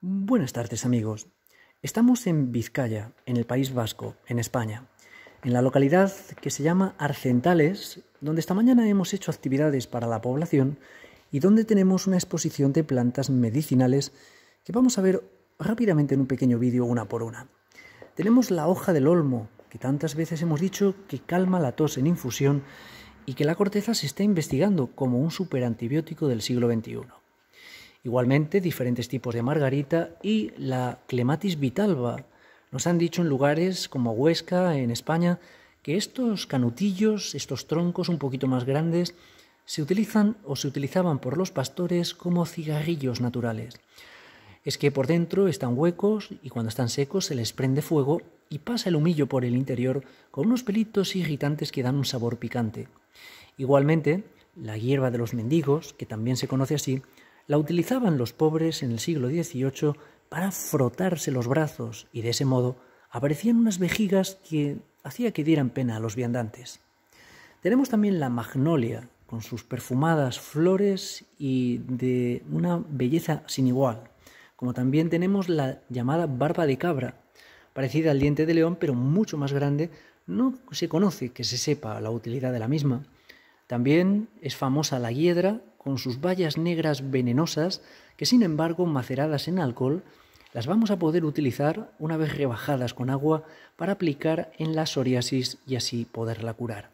Buenas tardes amigos. Estamos en Vizcaya, en el País Vasco, en España, en la localidad que se llama Arcentales, donde esta mañana hemos hecho actividades para la población y donde tenemos una exposición de plantas medicinales que vamos a ver rápidamente en un pequeño vídeo una por una. Tenemos la hoja del olmo, que tantas veces hemos dicho que calma la tos en infusión y que la corteza se está investigando como un superantibiótico del siglo XXI. Igualmente, diferentes tipos de margarita y la clematis vitalba. Nos han dicho en lugares como Huesca, en España, que estos canutillos, estos troncos un poquito más grandes, se utilizan o se utilizaban por los pastores como cigarrillos naturales. Es que por dentro están huecos y cuando están secos se les prende fuego y pasa el humillo por el interior con unos pelitos irritantes que dan un sabor picante. Igualmente, la hierba de los mendigos, que también se conoce así, la utilizaban los pobres en el siglo XVIII para frotarse los brazos y de ese modo aparecían unas vejigas que hacía que dieran pena a los viandantes. Tenemos también la magnolia, con sus perfumadas flores y de una belleza sin igual, como también tenemos la llamada barba de cabra, parecida al diente de león pero mucho más grande, no se conoce que se sepa la utilidad de la misma. También es famosa la hiedra con sus bayas negras venenosas que sin embargo maceradas en alcohol las vamos a poder utilizar una vez rebajadas con agua para aplicar en la psoriasis y así poderla curar.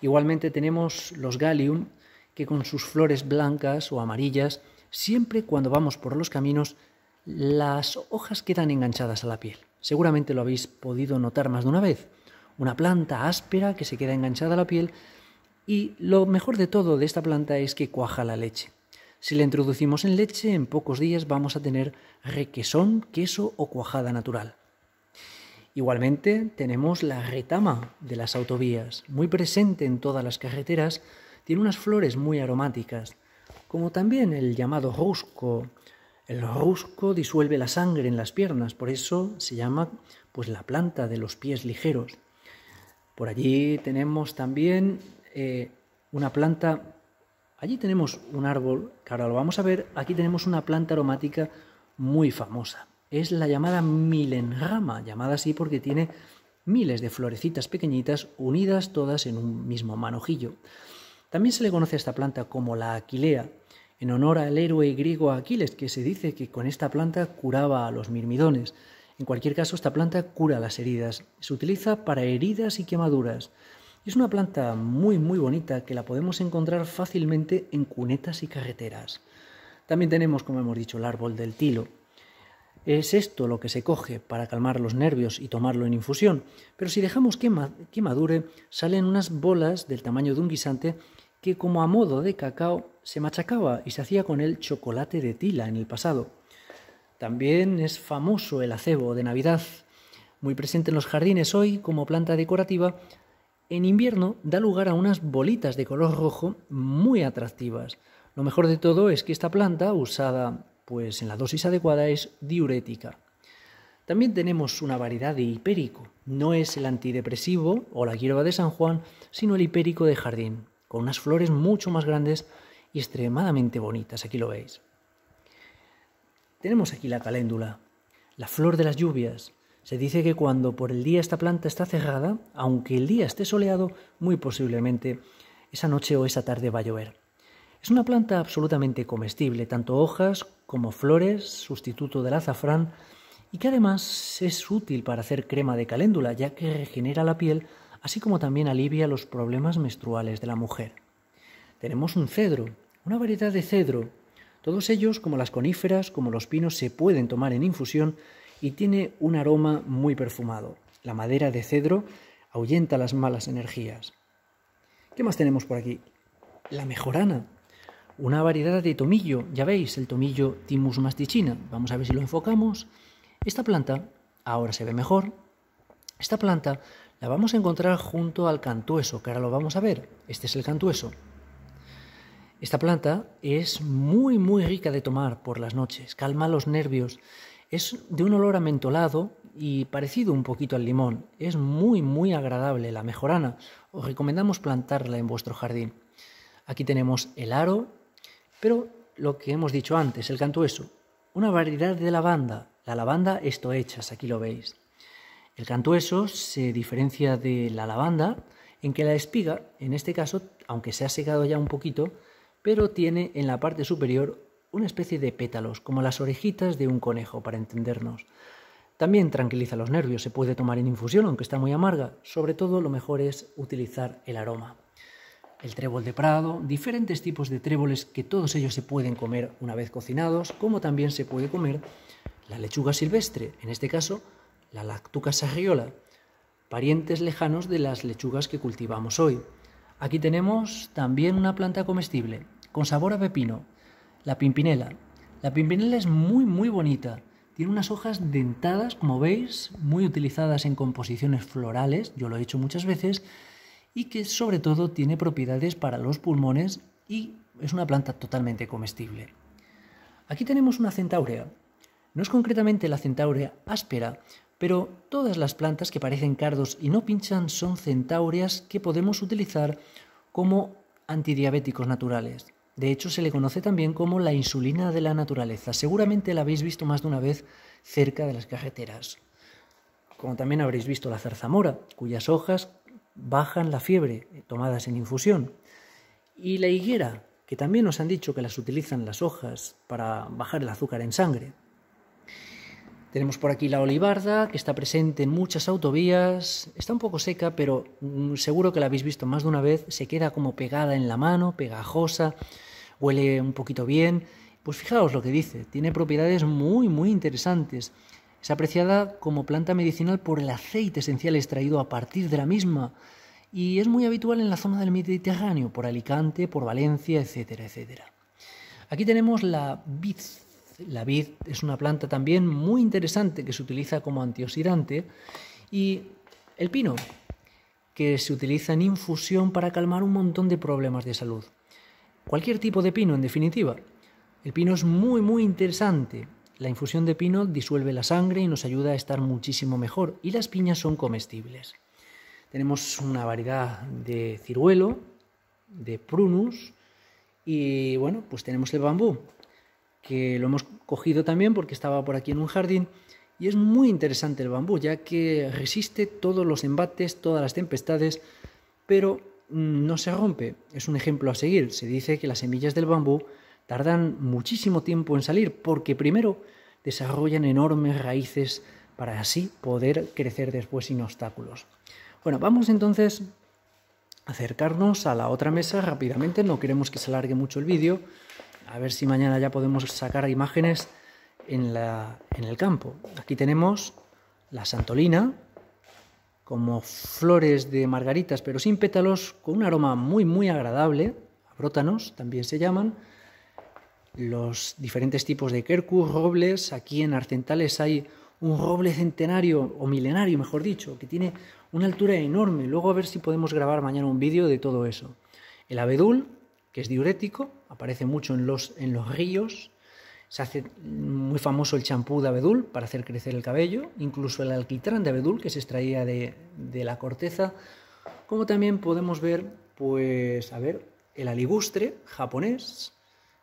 Igualmente tenemos los gallium que con sus flores blancas o amarillas siempre cuando vamos por los caminos las hojas quedan enganchadas a la piel. Seguramente lo habéis podido notar más de una vez. Una planta áspera que se queda enganchada a la piel y lo mejor de todo de esta planta es que cuaja la leche. Si la introducimos en leche, en pocos días vamos a tener requesón, queso o cuajada natural. Igualmente tenemos la retama de las autovías, muy presente en todas las carreteras, tiene unas flores muy aromáticas, como también el llamado rusco. El rusco disuelve la sangre en las piernas, por eso se llama pues la planta de los pies ligeros. Por allí tenemos también eh, una planta. Allí tenemos un árbol, que ahora lo vamos a ver. Aquí tenemos una planta aromática muy famosa. Es la llamada milenrama, llamada así porque tiene miles de florecitas pequeñitas unidas todas en un mismo manojillo. También se le conoce a esta planta como la aquilea, en honor al héroe griego Aquiles, que se dice que con esta planta curaba a los mirmidones. En cualquier caso, esta planta cura las heridas. Se utiliza para heridas y quemaduras. Es una planta muy muy bonita que la podemos encontrar fácilmente en cunetas y carreteras. También tenemos, como hemos dicho, el árbol del tilo. Es esto lo que se coge para calmar los nervios y tomarlo en infusión, pero si dejamos que, que madure salen unas bolas del tamaño de un guisante que como a modo de cacao se machacaba y se hacía con el chocolate de tila en el pasado. También es famoso el acebo de Navidad, muy presente en los jardines hoy como planta decorativa, en invierno da lugar a unas bolitas de color rojo muy atractivas. Lo mejor de todo es que esta planta, usada pues en la dosis adecuada, es diurética. También tenemos una variedad de hipérico. No es el antidepresivo o la hierba de San Juan, sino el hipérico de jardín, con unas flores mucho más grandes y extremadamente bonitas. Aquí lo veis. Tenemos aquí la caléndula, la flor de las lluvias, se dice que cuando por el día esta planta está cerrada, aunque el día esté soleado, muy posiblemente esa noche o esa tarde va a llover. Es una planta absolutamente comestible, tanto hojas como flores, sustituto del azafrán, y que además es útil para hacer crema de caléndula, ya que regenera la piel, así como también alivia los problemas menstruales de la mujer. Tenemos un cedro, una variedad de cedro. Todos ellos, como las coníferas, como los pinos, se pueden tomar en infusión y tiene un aroma muy perfumado. La madera de cedro ahuyenta las malas energías. ¿Qué más tenemos por aquí? La mejorana. Una variedad de tomillo, ya veis, el tomillo Timus masticina. Vamos a ver si lo enfocamos. Esta planta, ahora se ve mejor, esta planta la vamos a encontrar junto al cantueso, que ahora lo vamos a ver. Este es el cantueso. Esta planta es muy, muy rica de tomar por las noches, calma los nervios es de un olor amentolado y parecido un poquito al limón. Es muy, muy agradable la mejorana. Os recomendamos plantarla en vuestro jardín. Aquí tenemos el aro, pero lo que hemos dicho antes, el cantueso. Una variedad de lavanda. La lavanda esto hechas, aquí lo veis. El cantueso se diferencia de la lavanda en que la espiga, en este caso, aunque se ha secado ya un poquito, pero tiene en la parte superior una especie de pétalos, como las orejitas de un conejo, para entendernos. También tranquiliza los nervios, se puede tomar en infusión, aunque está muy amarga. Sobre todo lo mejor es utilizar el aroma. El trébol de prado, diferentes tipos de tréboles que todos ellos se pueden comer una vez cocinados, como también se puede comer la lechuga silvestre, en este caso la lactuca sarriola, parientes lejanos de las lechugas que cultivamos hoy. Aquí tenemos también una planta comestible, con sabor a pepino, la pimpinela. La pimpinela es muy, muy bonita. Tiene unas hojas dentadas, como veis, muy utilizadas en composiciones florales, yo lo he hecho muchas veces, y que sobre todo tiene propiedades para los pulmones y es una planta totalmente comestible. Aquí tenemos una centaurea. No es concretamente la centaurea áspera, pero todas las plantas que parecen cardos y no pinchan son centaureas que podemos utilizar como antidiabéticos naturales. De hecho, se le conoce también como la insulina de la naturaleza. Seguramente la habéis visto más de una vez cerca de las carreteras, Como también habréis visto la zarzamora, cuyas hojas bajan la fiebre tomadas en infusión. Y la higuera, que también nos han dicho que las utilizan las hojas para bajar el azúcar en sangre. Tenemos por aquí la olivarda, que está presente en muchas autovías. Está un poco seca, pero mm, seguro que la habéis visto más de una vez. Se queda como pegada en la mano, pegajosa huele un poquito bien. Pues fijaos lo que dice, tiene propiedades muy, muy interesantes. Es apreciada como planta medicinal por el aceite esencial extraído a partir de la misma y es muy habitual en la zona del Mediterráneo, por Alicante, por Valencia, etcétera, etcétera. Aquí tenemos la vid. La vid es una planta también muy interesante que se utiliza como antioxidante y el pino, que se utiliza en infusión para calmar un montón de problemas de salud. Cualquier tipo de pino, en definitiva. El pino es muy, muy interesante. La infusión de pino disuelve la sangre y nos ayuda a estar muchísimo mejor. Y las piñas son comestibles. Tenemos una variedad de ciruelo, de prunus y bueno, pues tenemos el bambú, que lo hemos cogido también porque estaba por aquí en un jardín. Y es muy interesante el bambú, ya que resiste todos los embates, todas las tempestades, pero no se rompe. Es un ejemplo a seguir. Se dice que las semillas del bambú tardan muchísimo tiempo en salir porque primero desarrollan enormes raíces para así poder crecer después sin obstáculos. Bueno, vamos entonces a acercarnos a la otra mesa rápidamente. No queremos que se alargue mucho el vídeo. A ver si mañana ya podemos sacar imágenes en, en el campo. Aquí tenemos la santolina, como flores de margaritas, pero sin pétalos, con un aroma muy, muy agradable, brótanos también se llaman, los diferentes tipos de quercus, robles, aquí en Arcentales hay un roble centenario, o milenario mejor dicho, que tiene una altura enorme, luego a ver si podemos grabar mañana un vídeo de todo eso. El abedul, que es diurético, aparece mucho en los, en los ríos, se hace muy famoso el champú de abedul para hacer crecer el cabello, incluso el alquitrán de abedul que se extraía de, la corteza, como también podemos ver, pues, a ver, el aligustre japonés,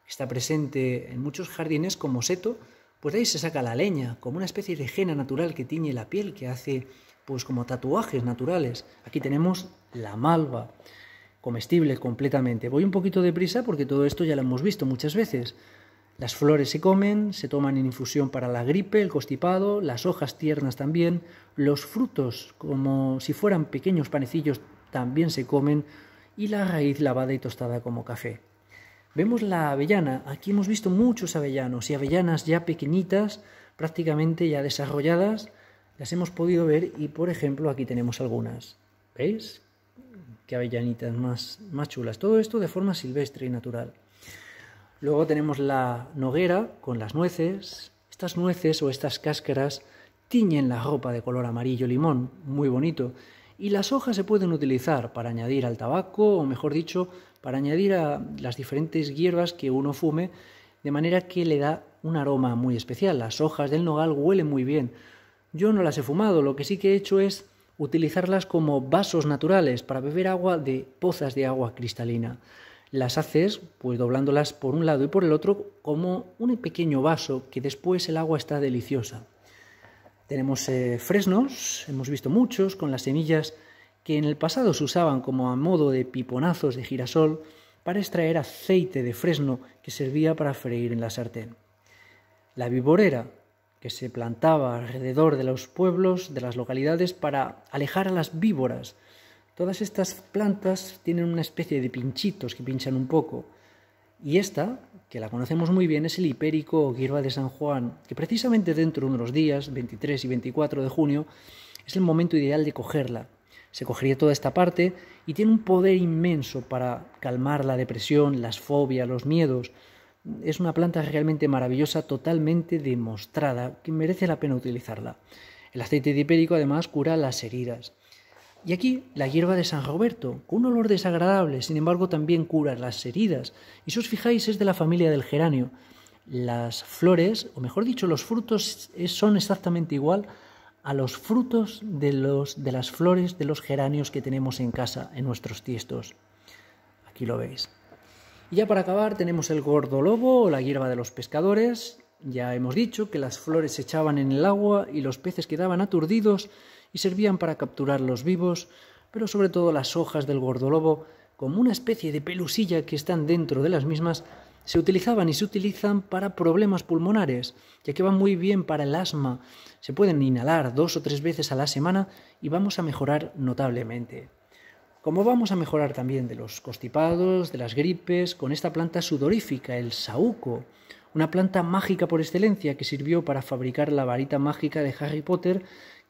que está presente en muchos jardines como seto, pues de ahí se saca la leña, como una especie de jena natural que tiñe la piel, que hace pues como tatuajes naturales. Aquí tenemos la malva, comestible completamente. Voy un poquito de deprisa porque todo esto ya lo hemos visto muchas veces. Las flores se comen, se toman en infusión para la gripe, el constipado, las hojas tiernas también, los frutos, como si fueran pequeños panecillos, también se comen, y la raíz lavada y tostada como café. Vemos la avellana, aquí hemos visto muchos avellanos y avellanas ya pequeñitas, prácticamente ya desarrolladas, las hemos podido ver y por ejemplo aquí tenemos algunas. ¿Veis? Qué avellanitas más, más chulas. Todo esto de forma silvestre y natural. Luego tenemos la noguera con las nueces. Estas nueces o estas cáscaras tiñen la ropa de color amarillo limón, muy bonito. Y las hojas se pueden utilizar para añadir al tabaco, o mejor dicho, para añadir a las diferentes hierbas que uno fume, de manera que le da un aroma muy especial. Las hojas del nogal huelen muy bien. Yo no las he fumado, lo que sí que he hecho es utilizarlas como vasos naturales para beber agua de pozas de agua cristalina las haces pues doblándolas por un lado y por el otro como un pequeño vaso que después el agua está deliciosa. Tenemos eh, fresnos, hemos visto muchos con las semillas que en el pasado se usaban como a modo de piponazos de girasol para extraer aceite de fresno que servía para freír en la sartén. La viborera, que se plantaba alrededor de los pueblos, de las localidades, para alejar a las víboras Todas estas plantas tienen una especie de pinchitos que pinchan un poco. Y esta, que la conocemos muy bien, es el hipérico o de San Juan, que precisamente dentro de unos días, 23 y 24 de junio, es el momento ideal de cogerla. Se cogería toda esta parte y tiene un poder inmenso para calmar la depresión, las fobias, los miedos. Es una planta realmente maravillosa, totalmente demostrada, que merece la pena utilizarla. El aceite de hipérico además cura las heridas. Y aquí la hierba de San Roberto, con un olor desagradable, sin embargo también cura las heridas. Y si os fijáis es de la familia del geranio. Las flores, o mejor dicho, los frutos son exactamente igual a los frutos de, los, de las flores de los geranios que tenemos en casa, en nuestros tiestos. Aquí lo veis. Y ya para acabar tenemos el gordolobo o la hierba de los pescadores. Ya hemos dicho que las flores se echaban en el agua y los peces quedaban aturdidos y servían para capturar los vivos, pero sobre todo las hojas del gordolobo, como una especie de pelusilla que están dentro de las mismas, se utilizaban y se utilizan para problemas pulmonares, ya que van muy bien para el asma. Se pueden inhalar dos o tres veces a la semana y vamos a mejorar notablemente. Como vamos a mejorar también de los constipados, de las gripes, con esta planta sudorífica, el saúco, una planta mágica por excelencia que sirvió para fabricar la varita mágica de Harry Potter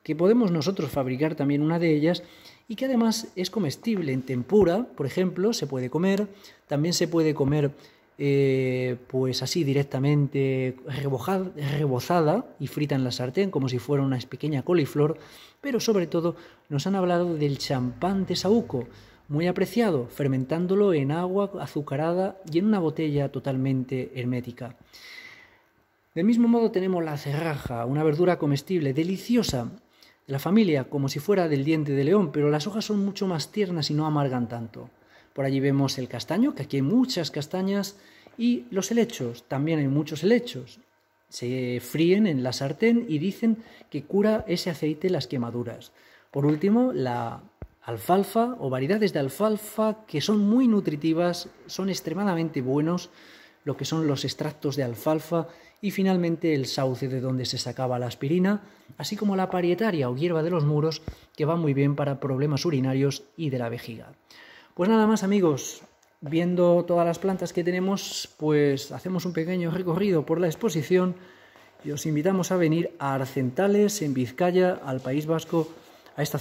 que podemos nosotros fabricar también una de ellas y que además es comestible. En tempura, por ejemplo, se puede comer, también se puede comer eh, pues así directamente rebozada y frita en la sartén como si fuera una pequeña coliflor, pero sobre todo nos han hablado del champán de saúco, muy apreciado, fermentándolo en agua azucarada y en una botella totalmente hermética. Del mismo modo tenemos la cerraja, una verdura comestible deliciosa la familia, como si fuera del diente de león, pero las hojas son mucho más tiernas y no amargan tanto. Por allí vemos el castaño, que aquí hay muchas castañas, y los helechos, también hay muchos helechos. Se fríen en la sartén y dicen que cura ese aceite las quemaduras. Por último, la alfalfa o variedades de alfalfa que son muy nutritivas, son extremadamente buenos lo que son los extractos de alfalfa y finalmente el sauce de donde se sacaba la aspirina, así como la parietaria o hierba de los muros que va muy bien para problemas urinarios y de la vejiga. Pues nada más amigos, viendo todas las plantas que tenemos, pues hacemos un pequeño recorrido por la exposición y os invitamos a venir a Arcentales, en Vizcaya, al País Vasco, a esta